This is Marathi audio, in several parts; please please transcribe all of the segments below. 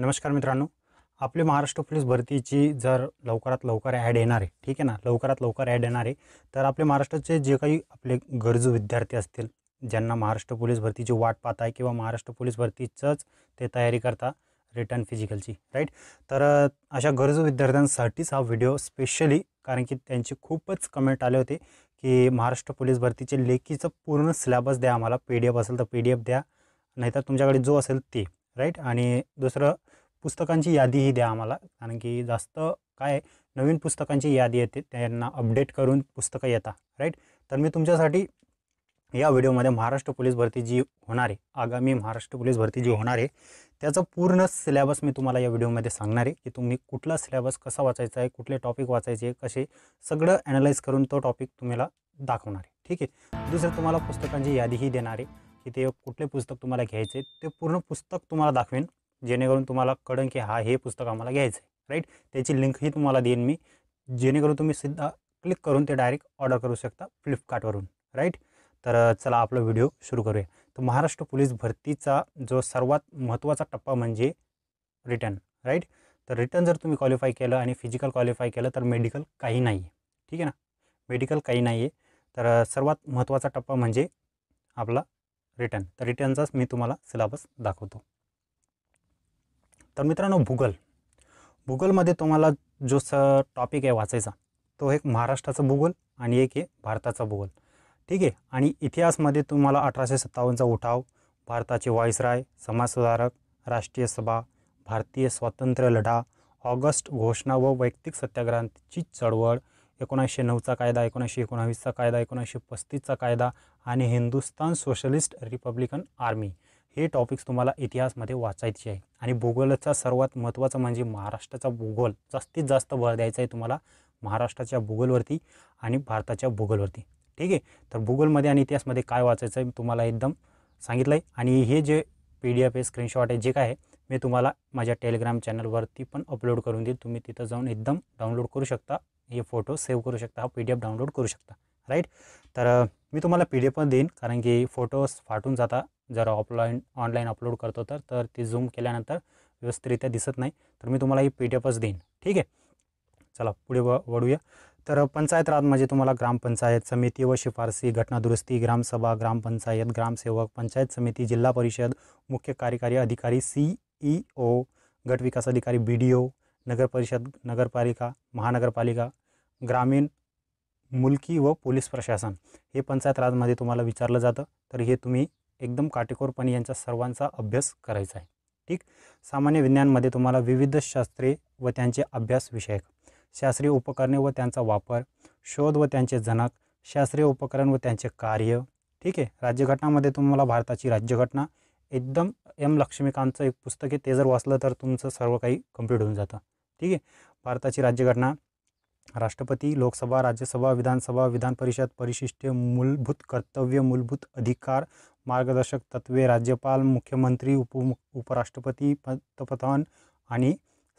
नमस्कार मित्रांनो आपली महाराष्ट्र पोलीस भरतीची जर लवकरात लवकर ॲड येणार आहे ठीक आहे ना लवकरात लवकर ॲड येणार आहे तर आपले महाराष्ट्राचे जे काही आपले गरजू विद्यार्थी असतील ज्यांना महाराष्ट्र पोलीस भरतीची वाट पाहत आहे किंवा महाराष्ट्र पोलीस भरतीचंच ते तयारी करता रिटर्न फिजिकलची राईट तर अशा गरजू विद्यार्थ्यांसाठीच हा व्हिडिओ स्पेशली कारण की त्यांचे खूपच कमेंट आले होते की महाराष्ट्र पोलीस भरतीचे लेखीचं पूर्ण सिलेबस द्या आम्हाला पी डी एफ असेल तर पी डी एफ द्या नाहीतर तुमच्याकडे जो असेल ते राईट आणि दुसरं पुस्तकांची यादीही द्या आम्हाला कारण की जास्त काय नवीन पुस्तकांची यादी येते त्यांना अपडेट करून पुस्तकं येतात राईट तर मी तुमच्यासाठी या व्हिडिओमध्ये महाराष्ट्र पोलीस भरती जी होणार आहे आगामी महाराष्ट्र पोलीस भरती जी होणार आहे त्याचं पूर्ण सिलेबस मी तुम्हाला या व्हिडिओमध्ये सांगणार आहे की तुम्ही कुठला सिलेबस कसा वाचायचा आहे कुठले टॉपिक वाचायचे कसे सगळं ॲनालाइज करून तो टॉपिक तुम्हाला दाखवणार आहे ठीक आहे दुसरं तुम्हाला पुस्तकांची यादीही देणार आहे की ते कुठले पुस्तक तुम्हाला घ्यायचे ते पूर्ण पुस्तक तुम्हाला दाखवेन जेणेकरून तुम्हाला कळेल की हा हे पुस्तक आम्हाला घ्यायचं आहे राईट त्याची लिंकही तुम्हाला देईन मी जेणेकरून तुम्ही सिद्धा क्लिक करून ते डायरेक्ट ऑर्डर करू शकता फ्लिपकार्टवरून राईट तर चला आपला व्हिडिओ सुरू करूया तर महाराष्ट्र पोलीस भरतीचा जो सर्वात महत्त्वाचा टप्पा म्हणजे रिटर्न राईट तर रिटर्न जर तुम्ही क्वालिफाय केलं आणि फिजिकल क्वालिफाय केलं तर मेडिकल काही नाही आहे ठीक आहे ना मेडिकल काही नाही आहे तर सर्वात महत्त्वाचा टप्पा म्हणजे आपला रिटर्न तर रिटर्नचाच मी तुम्हाला सिलेबस दाखवतो तर मित्रांनो भूगोल भूगोलमध्ये तुम्हाला जो स टॉपिक आहे वाचायचा तो एक महाराष्ट्राचा भूगोल आणि एक आहे भारताचा भूगोल ठीक आहे आणि इतिहासमध्ये तुम्हाला अठराशे सत्तावन्नचा उठाव भारताचे समाज समाजसुधारक राष्ट्रीय सभा भारतीय स्वातंत्र्य लढा ऑगस्ट घोषणा व वैयक्तिक सत्याग्रहाची चळवळ एकोणीसशे नऊचा कायदा एकोणीसशे एकोणावीसचा कायदा एकोणीसशे पस्तीसचा कायदा आणि हिंदुस्तान सोशलिस्ट रिपब्लिकन आर्मी हे टॉपिक्स तुम्हाला इतिहासमध्ये वाचायचे आहे आणि भूगोलाचा सर्वात महत्त्वाचं म्हणजे महाराष्ट्राचा भूगोल जास्तीत जास्त भर द्यायचा आहे तुम्हाला महाराष्ट्राच्या भूगोलवरती आणि भारताच्या भूगोलवरती ठीक आहे तर भूगोलमध्ये आणि इतिहासमध्ये काय वाचायचं आहे तुम्हाला एकदम सांगितलं आहे आणि हे जे पी डी एफ आहे स्क्रीनशॉट आहे जे काय आहे मी तुम्हाला माझ्या टेलिग्राम चॅनलवरती पण अपलोड करून दे तुम्ही तिथं जाऊन एकदम डाउनलोड करू शकता हे फोटो सेव्ह करू शकता हा पी डी एफ डाउनलोड करू शकता राईट तर मी तुम्हाला पी डी एफ पण देईन कारण की फोटोज फाटून जाता जर ऑफलाईन ऑनलाईन अपलोड करतो तर तर ती झूम केल्यानंतर व्यवस्थितरित्या दिसत नाही तर मी तुम्हाला ही पी डी एफच देईन ठीक आहे चला पुढे व वळूया तर पंचायत राज म्हणजे तुम्हाला ग्रामपंचायत समिती व शिफारसी घटनादुरुस्ती ग्रामसभा ग्रामपंचायत ग्रामसेवक पंचायत समिती जिल्हा परिषद मुख्य कार्यकारी अधिकारी सी ई ओ गटविकास अधिकारी बी डी ओ नगरपरिषद नगरपालिका महानगरपालिका ग्रामीण मुलकी व पोलीस प्रशासन हे पंचायत राजमध्ये तुम्हाला विचारलं जातं तर हे तुम्ही एकदम काटेकोरपणे यांचा सर्वांचा अभ्यास करायचा आहे ठीक सामान्य विज्ञानमध्ये तुम्हाला विविध शास्त्रे व त्यांचे अभ्यास विषयक शास्त्रीय उपकरणे व त्यांचा वापर शोध व त्यांचे जनक शास्त्रीय उपकरण व त्यांचे कार्य ठीक आहे राज्यघटनामध्ये तुम्हाला भारताची राज्यघटना एकदम एम लक्ष्मीकांतचं एक पुस्तक आहे ते जर वाचलं तर तुमचं सर्व काही कम्प्लीट होऊन जातं ठीक आहे भारताची राज्यघटना राष्ट्रपती लोकसभा राज्यसभा विधानसभा विधान परिषद परिशिष्ट मूलभूत कर्तव्य मूलभूत अधिकार मार्गदर्शक तत्वे राज्यपाल मुख्यमंत्री उप उपराष्ट्रपती पंतप्रधान आणि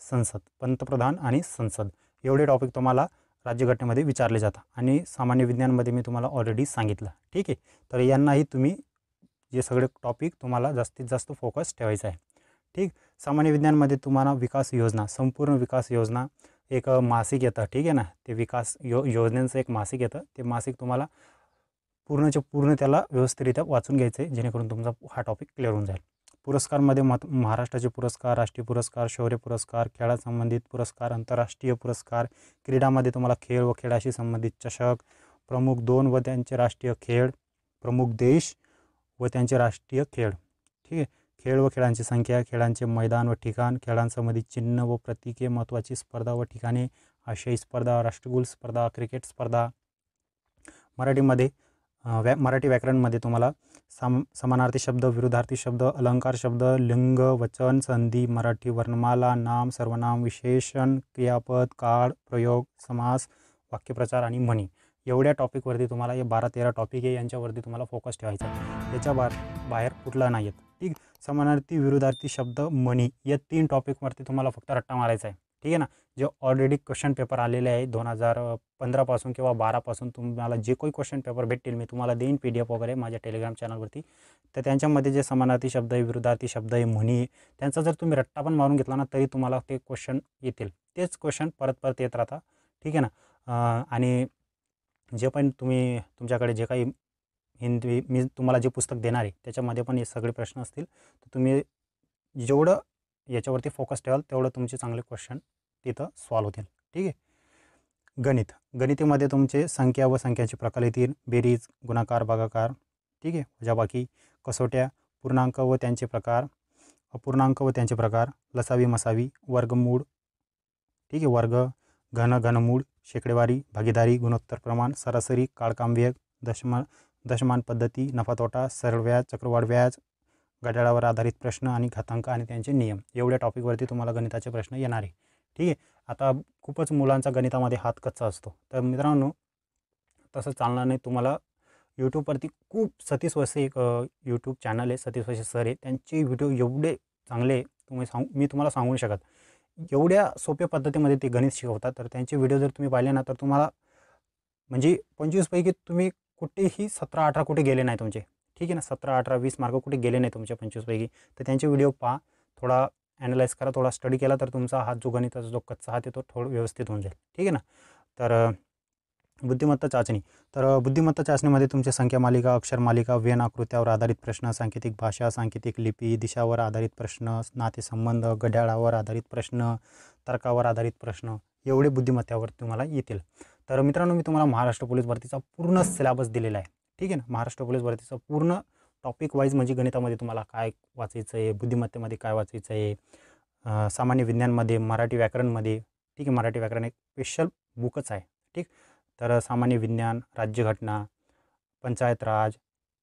संसद पंतप्रधान आणि संसद एवढे टॉपिक तुम्हाला राज्यघटनेमध्ये विचारले जातात आणि सामान्य विज्ञानमध्ये मी तुम्हाला ऑलरेडी सांगितलं ठीक आहे तर यांनाही तुम्ही जे सगळे टॉपिक तुम्हाला जास्तीत जास्त फोकस ठेवायचा आहे ठीक सामान्य विज्ञानमध्ये तुम्हाला विकास योजना संपूर्ण विकास योजना एक मासिक येतं ठीक आहे ना ते विकास यो योजनेचं एक मासिक येतं ते मासिक तुम्हाला पूर्णच्या पूर्ण त्याला व्यवस्थितरित्या वाचून घ्यायचं आहे जेणेकरून तुमचा हा टॉपिक क्लिअर होऊन जाईल पुरस्कारमध्ये मध्ये महाराष्ट्राचे पुरस्कार राष्ट्रीय पुरस्कार शौर्य पुरस्कार खेळासंबंधित पुरस्कार आंतरराष्ट्रीय पुरस्कार क्रीडामध्ये तुम्हाला खेळ व खेळाशी संबंधित चषक प्रमुख दोन व त्यांचे राष्ट्रीय खेळ प्रमुख देश व त्यांचे राष्ट्रीय खेळ ठीक आहे खेळ व खेळांची संख्या खेळांचे मैदान व ठिकाण खेळांसंबंधित चिन्ह व प्रतीके महत्त्वाची स्पर्धा व ठिकाणे आशियाई स्पर्धा राष्ट्रकुल स्पर्धा क्रिकेट स्पर्धा मराठीमध्ये व्या मराठी व्याकरणमध्ये तुम्हाला सम समानार्थी शब्द विरुद्धार्थी शब्द अलंकार शब्द लिंग वचन संधी मराठी वर्णमाला नाम सर्वनाम विशेषण क्रियापद काळ प्रयोग समास वाक्यप्रचार आणि म्हणी एवढ्या टॉपिकवरती तुम्हाला हे बारा तेरा टॉपिक आहे यांच्यावरती तुम्हाला फोकस ठेवायचा त्याच्या बा बाहेर कुठला नाही आहेत ठीक समानार्थी विरुद्धार्थी शब्द म्हणी या तीन टॉपिकवरती तुम्हाला फक्त रट्टा मारायचा आहे ठीक आहे ना जे ऑलरेडी क्वेश्चन पेपर आलेले आहे दोन हजार पंधरापासून किंवा बारापासून तुम्हाला जे काही क्वेश्चन पेपर भेटतील मी तुम्हाला देईन पी डी एफ वगैरे माझ्या टेलिग्राम चॅनलवरती तर त्यांच्यामध्ये जे समानार्थी शब्द आहे विरुद्धार्थी शब्द आहे म्हणी त्यांचा जर तुम्ही रट्टा पण मारून घेतला ना तरी तुम्हाला ते क्वेश्चन येतील तेच क्वेश्चन परत परत येत राहता ठीक आहे ना आणि जे पण तुम्ही तुमच्याकडे जे काही हिंदी मी तुम्हाला जे पुस्तक देणार आहे त्याच्यामध्ये पण हे सगळे प्रश्न असतील तर तुम्ही जेवढं याच्यावरती फोकस ठेवाल तेवढं तुमचे चांगले क्वेश्चन तिथं सॉल्व होतील ठीक आहे गणित गणितीमध्ये तुमचे संख्या व संख्याचे प्रकार येतील बेरीज गुणाकार भागाकार ठीक आहे बाकी कसोट्या पूर्णांक व त्यांचे प्रकार अपूर्णांक व त्यांचे प्रकार लसावी मसावी वर्गमूळ ठीक आहे वर्ग घन घनमूळ शेकडेवारी भागीदारी गुणोत्तर प्रमाण सरासरी काळकामव्यग दशमा दशमान पद्धती तोटा सरळ व्याज चक्रवाढ व्याज घड्याळावर आधारित प्रश्न आणि घातांक आणि त्यांचे नियम एवढ्या टॉपिकवरती तुम्हाला गणिताचे प्रश्न येणार आहे ठीक आहे आता खूपच मुलांचा गणितामध्ये हात कच्चा असतो तर मित्रांनो तसं चालणार नाही तुम्हाला यूट्यूबवरती खूप सतीश वसे एक यूट्यूब चॅनल आहे सतीश वसे सर आहे त्यांचे व्हिडिओ एवढे चांगले तुम्ही सांग मी तुम्हाला सांगू शकत एवढ्या सोप्या पद्धतीमध्ये ते गणित शिकवतात तर त्यांचे व्हिडिओ जर तुम्ही पाहिले ना तर तुम्हाला म्हणजे पंचवीसपैकी तुम्ही कुठेही सतरा अठरा कुठे गेले नाही तुमचे ठीक आहे ना सतरा अठरा वीस मार्क कुठे गेले नाही तुमच्या पंचवीसपैकी तर त्यांचे व्हिडिओ पहा थोडा ॲनालाइज करा थोडा स्टडी केला तर तुमचा हा जो गणिताचा जो कच्चा हात तो थोडं व्यवस्थित होऊन जाईल ठीक आहे ना तर बुद्धिमत्ता चाचणी तर बुद्धिमत्ता चाचणीमध्ये तुमच्या संख्या मालिका अक्षर मालिका वेन आकृत्यावर आधारित प्रश्न सांकेतिक भाषा सांकेतिक लिपी दिशावर आधारित प्रश्न नातेसंबंध घड्याळावर आधारित प्रश्न तर्कावर आधारित प्रश्न एवढे बुद्धिमत्त्यावर तुम्हाला येतील तर मित्रांनो मी तुम्हाला महाराष्ट्र पोलीस भरतीचा पूर्ण सिलेबस दिलेला आहे ठीक आहे ना महाराष्ट्र पोलीस भरतीचा पूर्ण टॉपिक वाईज म्हणजे गणितामध्ये तुम्हाला काय वाचायचं आहे बुद्धिमत्तेमध्ये काय वाचायचं आहे सामान्य विज्ञानमध्ये मराठी व्याकरणमध्ये ठीक आहे मराठी व्याकरण एक स्पेशल बुकच आहे ठीक तर सामान्य विज्ञान राज्यघटना पंचायत राज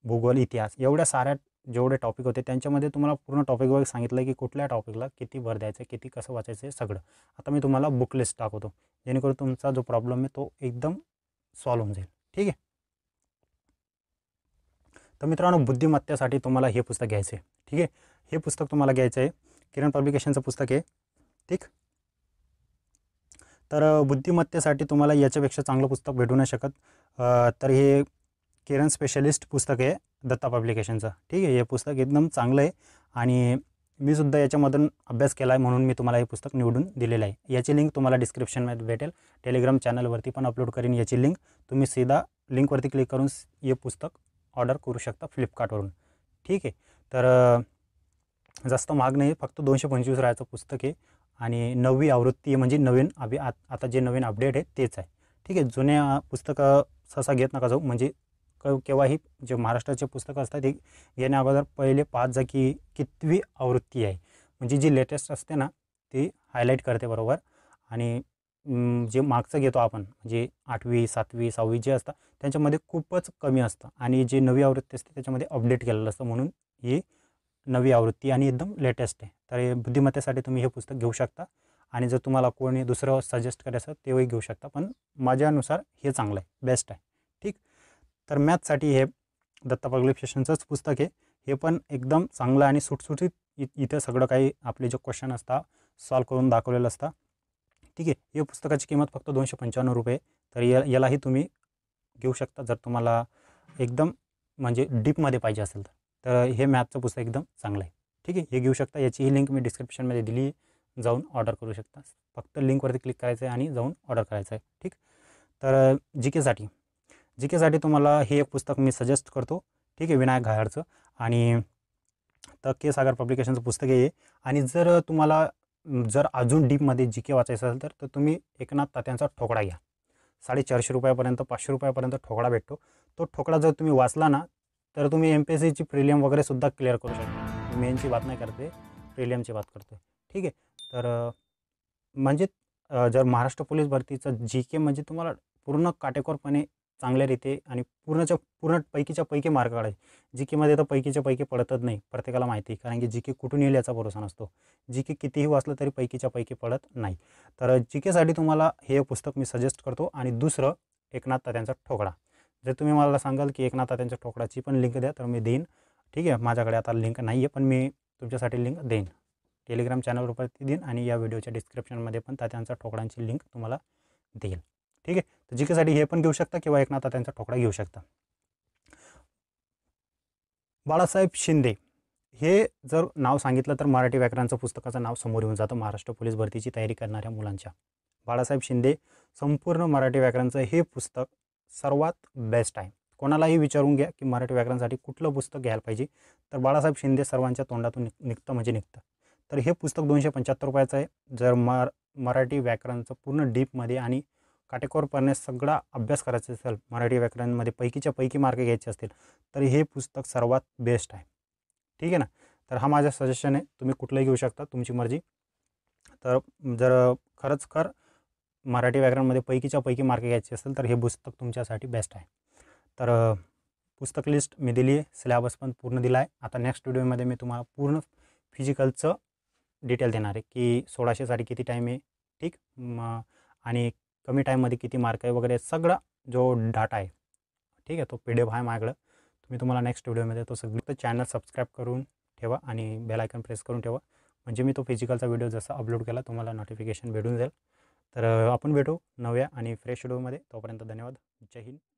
भूगोल इतिहास एवढ्या साऱ्या जेवढे टॉपिक होते त्यांच्यामध्ये तुम्हाला पूर्ण टॉपिक वगैरे सांगितलं की कुठल्या टॉपिकला किती भर द्यायचं किती कसं वाचायचं आहे सगळं आता मी तुम्हाला बुक लिस्ट दाखवतो जेणेकरून तुमचा जो प्रॉब्लेम आहे तो एकदम सॉल्व होऊन जाईल ठीक आहे तर मित्रांनो बुद्धिमत्तेसाठी तुम्हाला हे पुस्तक घ्यायचं आहे ठीक आहे हे पुस्तक तुम्हाला घ्यायचं आहे किरण पब्लिकेशनचं पुस्तक आहे ठीक तर बुद्धिमत्तेसाठी तुम्हाला याच्यापेक्षा चांगलं पुस्तक भेटू नाही शकत तर हे किरण स्पेशलिस्ट पुस्तक आहे दत्ता पब्लिकेशनचं ठीक आहे हे पुस्तक एकदम चांगलं आहे आणि मी सुद्धा याच्यामधून अभ्यास केला आहे म्हणून मी तुम्हाला हे पुस्तक निवडून दिलेलं आहे याची लिंक तुम्हाला डिस्क्रिप्शनमध्ये भेटेल टेलिग्राम चॅनलवरती पण अपलोड करीन याची लिंक तुम्ही सीधा लिंकवरती क्लिक करून हे पुस्तक ऑर्डर करू शकता फ्लिपकार्टवरून ठीक आहे तर जास्त महाग नाही फक्त दोनशे पंचवीस राहायचं पुस्तक आहे आणि नवी आवृत्ती म्हणजे नवीन अभि आ आता जे नवीन अपडेट आहे तेच आहे ठीक आहे जुन्या पुस्तकं सहसा घेत नका जाऊ म्हणजे क केव्हाही जे महाराष्ट्राचे पुस्तकं असतात ते घेण्या अगोदर पहिले पाच जा की कितवी आवृत्ती आहे म्हणजे जी लेटेस्ट असते ना ती हायलाईट करते बरोबर आणि जे मागचं घेतो आपण जे आठवी सातवी सहावी जे असतात त्यांच्यामध्ये खूपच कमी असतं आणि जे नवी आवृत्ती असते त्याच्यामध्ये अपडेट केलेलं असतं म्हणून ही नवी आवृत्ती आणि एकदम लेटेस्ट आहे तर बुद्धिमत्तेसाठी तुम्ही हे पुस्तक घेऊ शकता आणि जर तुम्हाला कोणी दुसरं सजेस्ट करायचं तेही घेऊ शकता पण माझ्यानुसार हे चांगलं आहे बेस्ट आहे ठीक तर मॅथ्ससाठी हे दत्ता सेशनचंच पुस्तक आहे हे पण एकदम चांगलं आणि सुटसुटीत इ सगळं काही आपले जे क्वेश्चन असतात सॉल्व करून दाखवलेलं असतं ठीक आहे या पुस्तकाची किंमत फक्त दोनशे पंच्याण्णव रुपये तर या यालाही तुम्ही घेऊ शकता जर तुम्हाला एकदम म्हणजे डीपमध्ये पाहिजे असेल तर तर हे मॅथचं पुस्तक एकदम चांगलं आहे ठीक आहे हे घेऊ शकता याचीही लिंक मी डिस्क्रिप्शनमध्ये दिली जाऊन ऑर्डर करू शकता फक्त लिंकवरती क्लिक करायचं आहे आणि जाऊन ऑर्डर करायचं आहे ठीक तर जी केसाठी जी केसाठी तुम्हाला हे एक पुस्तक मी सजेस्ट करतो ठीक आहे विनायक घायडचं आणि तर के सागर पब्लिकेशनचं पुस्तक आहे आणि जर तुम्हाला जर अजून डीपमध्ये जी के वाचायचं असेल तर तुम्ही एकनाथ तात्यांचा ठोकळा घ्या साडेचारशे रुपयापर्यंत पाचशे रुपयापर्यंत ठोकळा भेटतो तो ठोकळा जर तुम्ही वाचला ना तर तुम्ही एम पी एस सीची प्रिलियम वगैरे सुद्धा क्लिअर करू शकता मेनची बात नाही करते प्रिलियमची बात करते ठीक आहे तर म्हणजे जर महाराष्ट्र पोलीस भरतीचं जी के म्हणजे तुम्हाला पूर्ण काटेकोरपणे चांगल्या रीते आणि पूर्णच्या पूर्ण पैकीच्या पैकी मार्क काढायचे जी केमध्ये तर पैकीच्या पैकी पडतच नाही प्रत्येकाला माहिती कारण की जी के कुठून येईल याचा भरोसा नसतो जी के कितीही वाचलं तरी पैकीच्या पैकी पडत नाही तर जी केसाठी तुम्हाला हे पुस्तक मी सजेस्ट करतो आणि दुसरं एकनाथ तात्यांचा ठोकळा जर तुम्ही मला सांगाल की एकनाथ तात्यांच्या ठोकळाची पण लिंक द्या तर मी देईन ठीक आहे माझ्याकडे आता लिंक नाही आहे पण मी तुमच्यासाठी लिंक देईन टेलिग्राम चॅनलवरती देईन आणि या व्हिडिओच्या डिस्क्रिप्शनमध्ये पण तात्यांचा ठोकळांची लिंक तुम्हाला देईल ठीक आहे तर जिकेसाठी हे पण घेऊ शकता किंवा एकनाथ त्यांचा ठोकळा घेऊ शकता बाळासाहेब शिंदे हे जर नाव सांगितलं तर मराठी व्याकरणाचं पुस्तकाचं नाव समोर येऊन जातं महाराष्ट्र पोलीस भरतीची तयारी करणाऱ्या मुलांच्या बाळासाहेब शिंदे संपूर्ण मराठी व्याकरणचं हे पुस्तक सर्वात बेस्ट आहे कोणालाही विचारून घ्या की मराठी व्याकरणासाठी कुठलं पुस्तक घ्यायला पाहिजे तर बाळासाहेब शिंदे सर्वांच्या तोंडातून निघतं म्हणजे निघतं तर हे पुस्तक दोनशे पंच्याहत्तर रुपयाचं आहे जर मराठी व्याकरणचं पूर्ण डीपमध्ये आणि काटेकोरपणे सगळा अभ्यास करायचा असेल मराठी व्याकरणमध्ये पैकीच्या पैकी मार्क घ्यायचे असतील तर हे पुस्तक सर्वात बेस्ट आहे ठीक आहे ना तर हा माझा सजेशन आहे तुम्ही कुठलंही घेऊ शकता तुमची मर्जी तर जर खरंच खर मराठी व्याकरणमध्ये पैकीच्या पैकी मार्क घ्यायचे असेल तर हे पुस्तक तुमच्यासाठी बेस्ट आहे तर पुस्तक लिस्ट मी दिली आहे सिलेबस पण पूर्ण दिला आहे आता नेक्स्ट व्हिडिओमध्ये मी तुम्हाला पूर्ण फिजिकलचं डिटेल देणार आहे की सोळाशेसाठी किती टाईम आहे ठीक आणि कमी टाईममध्ये किती मार्क आहे वगैरे सगळा जो डाटा आहे ठीक आहे तो पी डी एफ आहे माझ्याकडं तुम्ही तुम्हाला नेक्स्ट व्हिडिओमध्ये तो सगळं चॅनल सबस्क्राईब करून ठेवा आणि बेल प्रेस करून ठेवा म्हणजे मी तो फिजिकलचा व्हिडिओ जसा अपलोड केला तुम्हाला नोटिफिकेशन भेटून जाईल तर आपण भेटू नव्या आणि फ्रेश व्हिडिओमध्ये तोपर्यंत धन्यवाद जय हिंद